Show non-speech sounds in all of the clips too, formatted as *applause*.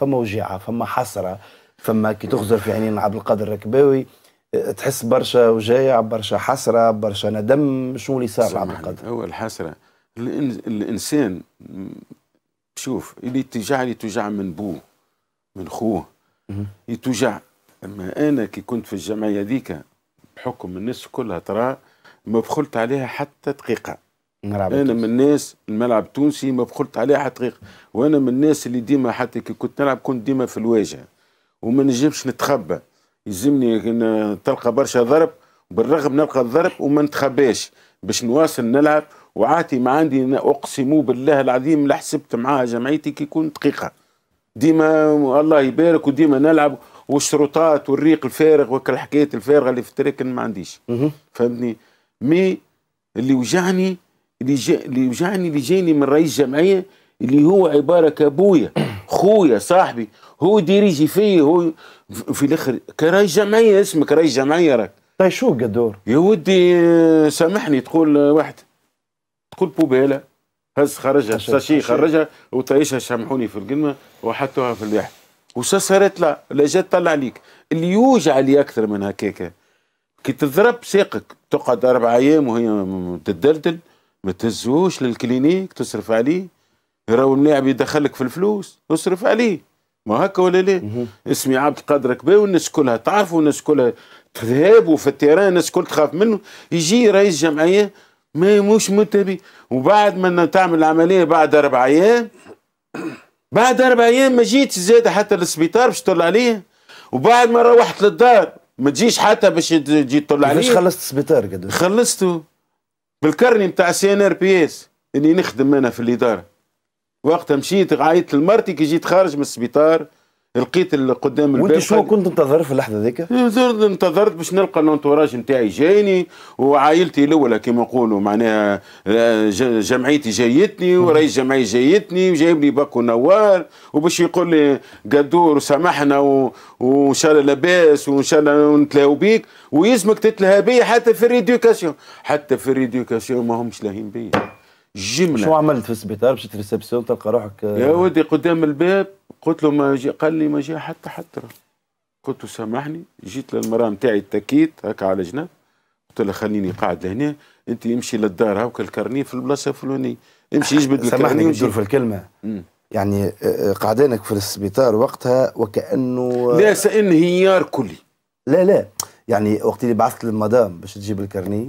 فما وجيعه فما حسره فما كي تغزر في عينين عبد القادر الركباوي آه، تحس برشا وجايع برشا حسره برشا ندم شنو اللي صار لعبد القادر هو الحسره الانسان شوف اللي تجع اللي تجع من بوه من خوه يتوجع اما انا كي كنت في الجمعيه ذيك بحكم الناس كلها ترى ما بخلت عليها حتى دقيقه ملعب انا من الناس الملعب التونسي ما بخلت عليه حتى دقيقه وانا من الناس اللي ديما حتى كي كنت نلعب كنت ديما في الواجهه وما نجمش نتخبى يلزمني تلقى برشا ضرب بالرغم نلقى الضرب وما نتخباش باش نواصل نلعب وعاتي ما عندي اقسم بالله العظيم لا حسبت معاها جمعيتي كي كنت دقيقه ديما الله يبارك وديما نلعب والشروطات والريق الفارغ وكل الحكايات الفارغه اللي في التراكن ما عنديش فهمتني مي اللي وجعني اللي وجعني اللي جاني من رئيس جمعيه اللي هو عباره كابويا خويا صاحبي هو ديريجي فيا هو في الاخر كرئيس جمعيه اسمك رئيس جمعيه راك طيب شو قدور يا ودي آه، سامحني تقول آه، واحد تقول بوبيله هز خرجها ساشي خرجها وطيشها سامحوني في القمه وحطوها في وش صارت لا لا جات طلع عليك اللي يوجع لي اكثر من هكاك كي تضرب ساقك تقعد اربع ايام وهي تدلدل ما تهزوش للكلينيك تصرف عليه راهو اللاعب يدخلك في الفلوس تصرف عليه ما هكا ولا لا اسمي عبد القادر كبير والناس كلها تعرفوا والناس كلها تذهبوا في التيران الناس كل تخاف منه يجي رئيس جمعيه ما مش متبي وبعد ما تعمل العمليه بعد اربع ايام *coughs* بعد اربع ايام ما جيتش زاد حتى للسبيطار باش تطل عليه وبعد ما روحت للدار ما تجيش حتى باش تجي تطل عليه خلصت السبيطار قد خلصته بالكرني نتاع سي ان ار بي اس اللي نخدم انا في الاداره وقتها مشيت عيطت لمرتي كي جيت خارج من السبيطار لقيت اللي قدام الباب وانت شو كنت تنتظر في اللحظه ذيك؟ إيه، انتظرت باش نلقى الانتوراج نتاعي جايني وعائلتي الاولى كما نقولوا معناها آه، جمعيتي جايتني ورئيس جمعيه جايتني وجايب لي باكو نوار وباش يقول لي قدور وسامحنا وان شاء الله لاباس وان شاء الله نتلاو بيك ويزمك تتلهى بيا حتى في الريديوكاسيون حتى في الريديوكاسيون ما همش لاهين بيا جمله شو عملت في السبيطار مشيت ريسبسيون تلقى روحك آه، يا ودي قدام الباب قلت له ما جي قال لي ما جاء حتى حتى قلت له سامحني جيت للمراه نتاعي التكيت هكا على جنب قلت له خليني قاعد لهنا انت امشي للدار هاك الكرنيه في البلاصه الفلانيه امشي يجبد سامحني نقول في الكلمه مم. يعني آه، آه، قعدانك في السبيطار وقتها وكانه لا انهيار كلي لا لا يعني وقت اللي بعثت للمدام باش تجيب الكرنيه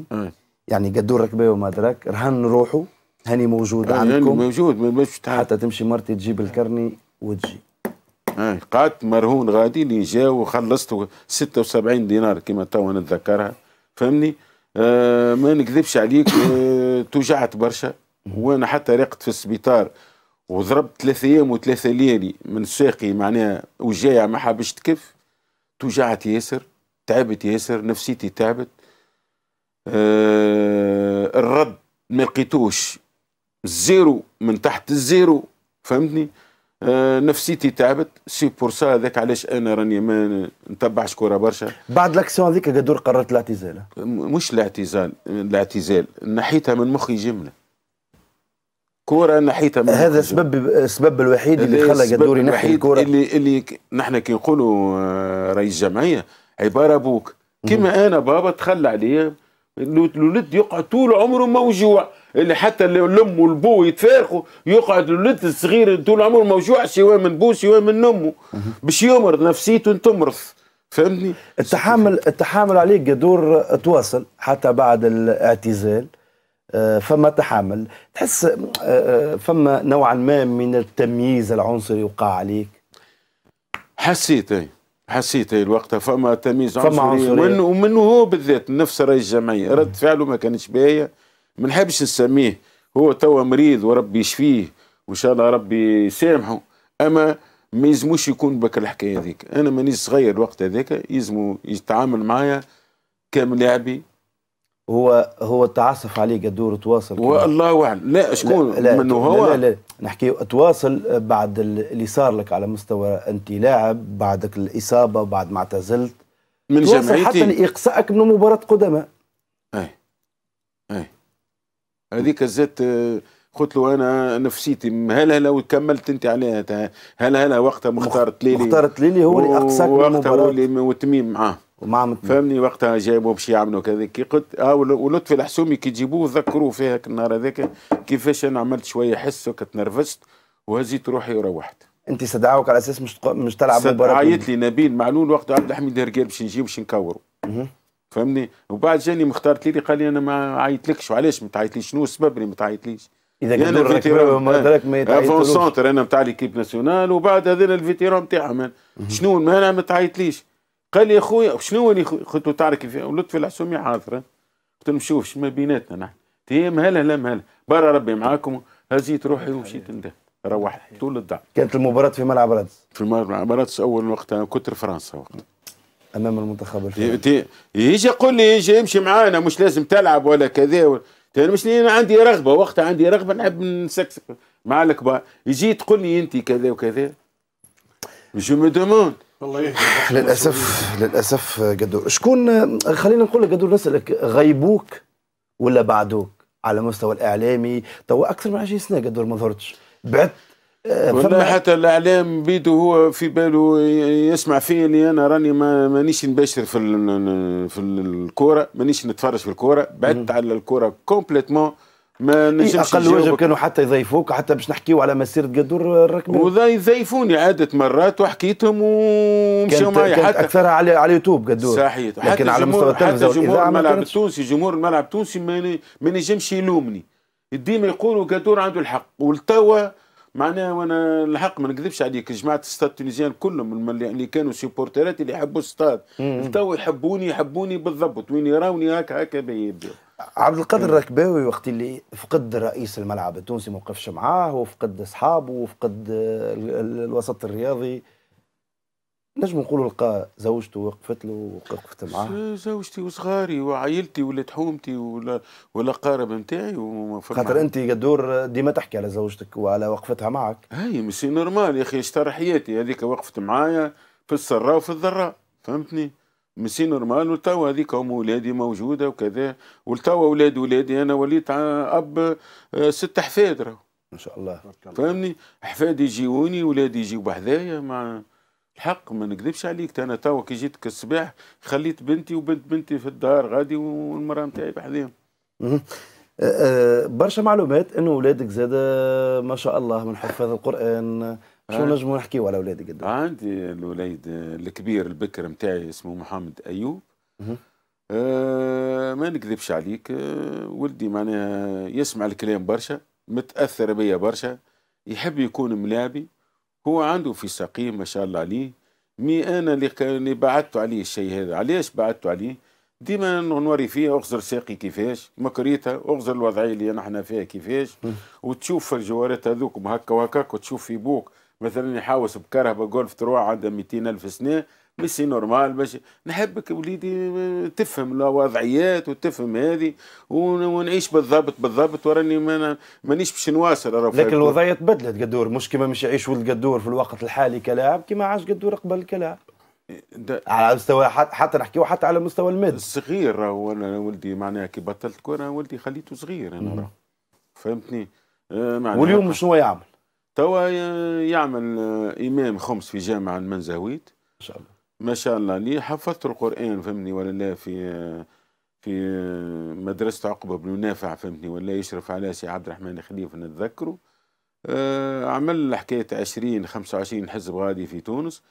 يعني قدور ركبه وما ادراك رهن روحه هاني موجود عندكم موجود مش حتى تمشي مرتي تجيب الكرني وتجي آه قعدت مرهون غادي اللي جا وخلصت 76 دينار كما تو نتذكرها فهمني آه ما نكذبش عليك آه توجعت برشا وانا حتى رقت في السبيطار وضربت ثلاثة ايام وثلاثة ليالي من ساقي معناها وجايع ما حابش تكف توجعت ياسر تعبت ياسر نفسيتي تعبت آه الرد ما لقيتوش الزيرو من تحت الزيرو فهمتني آه نفسيتي تعبت سي بور سا هذاك علاش انا راني ما نتبعش كره برشا بعد لاكسيون هذيك قدور قررت الاعتزال مش الاعتزال الاعتزال نحيتها من مخي جمله كره نحيتها من هذا السبب السبب الوحيد اللي خلى قدور ينحي الكره اللي اللي نحن كي نقولوا آه، رئيس جمعيه عباره بوك كما انا بابا تخلى عليا الولد يقعد طول عمره موجوع اللي حتى اللي الام والبو يتفارقوا يقعد الولد الصغير طول عمره موجوع سواء من بو سواء من امه باش يمرض نفسيته تمرض فهمتني؟ التحامل التحامل عليك دور تواصل حتى بعد الاعتزال آه، فما تحامل تحس آه، آه، فما نوعا ما من التمييز العنصري وقع عليك حسيت اي حسيت اي فما تمييز عنصري, فما عنصري ومنه, ومنه هو بالذات نفس رئيس الجمعيه رد فعله ما كانش باهيه ما نحبش نسميه هو توا مريض وربي يشفيه وان شاء الله ربي يسامحه اما ما يلزموش يكون بك الحكايه هذيك انا مانيش صغير الوقت هذاك يزمو يتعامل معايا كم لاعبي هو هو تعصف عليك الدور تواصل والله اعلم لا شكون منه هو لا لا, لا. نحكي تواصل بعد اللي صار لك على مستوى انت لاعب بعدك الاصابه بعد ما اعتزلت من جمعيتي حتى اقصائك من مباراه قدمة اي هذيك الزيت آه، قلت له انا نفسيتي هلا هلا وكملت انت عليها هلا هلا وقتها مختار تليلي مختار تليلي هو اللي اقصاك وقتها هو اللي وتميم معاه ومع فهمني وقتها جايبوه باش يعملوا كذا كي قلت اه ولطفي الحسومي كي تجيبوه ذكروه فيها النهار هذاك كيفاش انا عملت شويه حس تنرفزت وهزيت روحي وروحت انت استدعاوك على اساس مش مش تلعب مباراه عيط لي نبيل معلول وقت عبد الحميد هرقال باش نجي باش نكوره فهمني وبعد جاني مختار لي قال لي انا ما عيطلكش وعلاش ما تعيطليش شنو السبب اللي ما تعيطليش اذا كان انا إيه. ما افون إيه، سونتر انا نتاع ليكيب ناسيونال وبعد هذين الفيتيران نتاعهم شنو ما انا ما تعيطليش قال لي اخويا شنو اللي قلت له تعرف كيف لطفي العسومي حاضر قلت له شوف ما بيناتنا نحن تي مهلا لا مهلا برا ربي معاكم هزيت روحي ومشيت ندهن روحت طول الدار كانت المباراه في ملعب رادس في ملعب رادس اول وقتها كنت فرنسا وقتها امام المنتخب الفرنسي يجي يقول لي يجي يمشي معانا مش لازم تلعب ولا كذا ولا مش انا عندي رغبه وقتها عندي رغبه نحب نسكسك مع الكبار يجي تقول لي انت كذا وكذا جو مي دوموند والله للاسف للاسف قدور شكون خلينا نقول لك قدور نسالك غيبوك ولا بعدوك على مستوى الاعلامي تو اكثر من 20 سنه قدور ما ظهرتش بعدت آه، ولا حتى الاعلام بيدو هو في باله يسمع فيا اني انا راني ما مانيش نباشر في في الكوره مانيش نتفرج في الكوره بعدت على الكوره كومبليتمون ما إيه، نجمش اقل واجب كانوا حتى يضيفوك حتى باش نحكيو على مسيره قدور الركبه وذا يضيفوني عده مرات وحكيتهم ومشوا معايا حتى اكثرها على على يوتيوب قدور صحيح لكن على مستوى التلفزيون حتى جمهور الملعب التونسي جمهور الملعب التونسي ما ينجمش يلومني ديما يقولوا قدور عنده الحق والتوا معناها وانا الحق ما نكذبش عليك جماعه الستاد التونسيان كلهم اللي يعني كانوا سيبورترات اللي يحبوا الستاد تو يحبوني يحبوني بالضبط وين يراوني هكا هكا بيبدا عبد القادر الركباوي وقت اللي فقد رئيس الملعب التونسي ما وقفش معاه وفقد اصحابه وفقد آه، الوسط الرياضي نجم نقولوا لقى زوجته وقفت له وقفت معاه زوجتي وصغاري وعائلتي ولا حومتي ولا ولا قارب نتاعي خاطر انت دور ديما تحكي على زوجتك وعلى وقفتها معك هاي مش نورمال يا اخي اشترى حياتي هذيك وقفت معايا في السراء وفي الذراء فهمتني ماشي نورمال وتوا هذيك هم ولادي موجوده وكذا وتوا ولاد ولادي انا وليت اب آه، ست حفاد ما شاء الله فهمني حفادي يجيوني ولادي يجيو بحذايا مع حق ما نكذبش عليك انا توا كي جيتك الصباح خليت بنتي وبنت بنتي في الدار غادي والمراه نتاعي بحذيهم أه، أه، برشا معلومات انه اولادك زاد أه، ما شاء الله من حفاظ القران شو نجموا نحكيوا على اولادك قدام عندي الوليد الكبير البكر نتاعي اسمه محمد ايوب أه ما نكذبش عليك أه ولدي معناها يسمع الكلام برشا متاثر بيا برشا يحب يكون ملابي هو عنده في سقيم ما شاء الله عليه مي انا اللي بعثت عليه الشيء هذا علاش بعثت عليه ديما نوري فيها اغزر ساقي كيفاش مكريتها اغزر الوضعيه اللي نحن فيها كيفاش وتشوف في الجوارات هذوكم هكا وهكاك وتشوف في بوك مثلا يحاوس بكرهبه جولف تروع عندها 200 الف سنه ميسي نورمال باش نحبك وليدي تفهم الوضعيات وتفهم هذه ونعيش بالضبط بالضبط وراني مانيش باش نواصل لكن الوضعيه تبدلت قدور مش كما مش يعيش ولد قدور في الوقت الحالي كلاعب كما عاش قدور قبل كلاعب على مستوى حتى, نحكي نحكيو حتى على مستوى المد الصغير راهو انا ولدي معناها كي بطلت كره ولدي خليته صغير انا فهمتني آه واليوم شنو يعمل؟ توا آه، يعمل آه، امام خمس في جامعه المنزاويت ان شاء الله ما شاء الله لي حفظت القرآن فهمني ولا لا في في مدرسة عقبة بن نافع فهمتني ولا يشرف عليها سي عبد الرحمن خليفة نتذكره آه، عمل حكاية عشرين خمسة وعشرين حزب غادي في تونس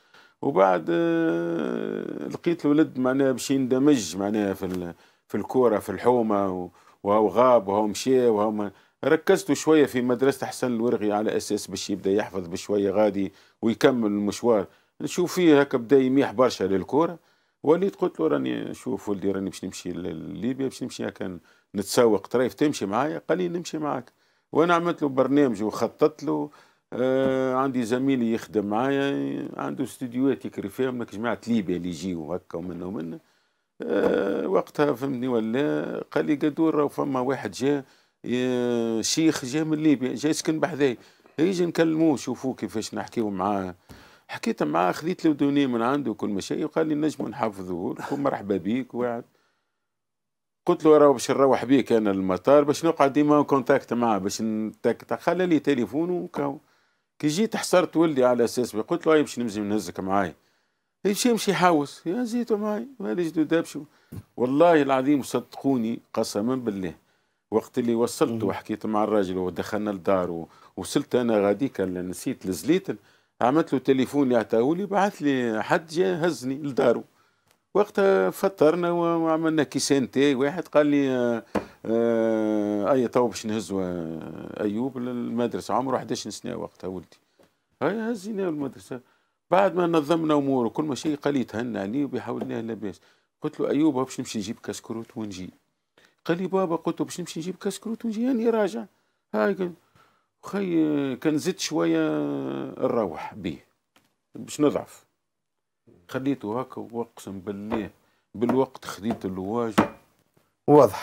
وبعد آه، لقيت الولد معناها باش يندمج معناها في في الكورة في الحومة وهو غاب وهو مشى وهو ركزت شوية في مدرسة حسن الورغي على أساس باش يبدأ يحفظ بشوية غادي ويكمل المشوار نشوف فيه هكا بدا يميح برشا للكوره وليت قلت له راني نشوف ولدي راني باش نمشي لليبيا باش نمشي هكا نتسوق طريف تمشي معايا قال لي نمشي معاك وانا عملت له برنامج وخططت له آه عندي زميلي يخدم معايا عنده استديوهات يكري فيهم لك جماعه ليبيا اللي يجيو هكا ومنه ومنه آه وقتها فهمني ولا قال لي قدور راه فما واحد جا شيخ جا من ليبيا جا يسكن بحذايا يجي نكلموه شوفوه كيفاش نحكيو معاه حكيت معاه خذيت له دوني من عنده كل شيء وقال لي نجم نحفظه لكم مرحبا بيك وقعد قلت له راه باش نروح بيك انا المطار باش نقعد ديما كونتاكت معاه باش خلى لي تليفونه وكاو كي جيت حصرت ولدي على اساس قلت له باش نمشي نهزك معاي يمشي يمشي يحوس يا زيتو معاي مالي جدود والله العظيم صدقوني قسما بالله وقت اللي وصلت وحكيت مع الراجل ودخلنا لداره وصلت انا غاديك نسيت لزليتن عملت له تليفون يعطاه لي بعث لي حد جا هزني لدارو وقتها فطرنا وعملنا كيسان تي واحد قال لي آه, آه، اي تو باش نهزوا آه، ايوب للمدرسه عمره 11 سنه وقتها ولدي هاي هزيناه المدرسه بعد ما نظمنا اموره وكل ما شيء قال لي تهنى عليه لنا لاباس قلت له ايوب باش نمشي نجيب كسكروت ونجي قال لي بابا قلت له باش نمشي نجيب كسكروت ونجي هاني راجع هاي قال خي كان زدت شويه نروح بيه باش نضعف خليته هكا واقسم بالله بالوقت خديت اللواج واضح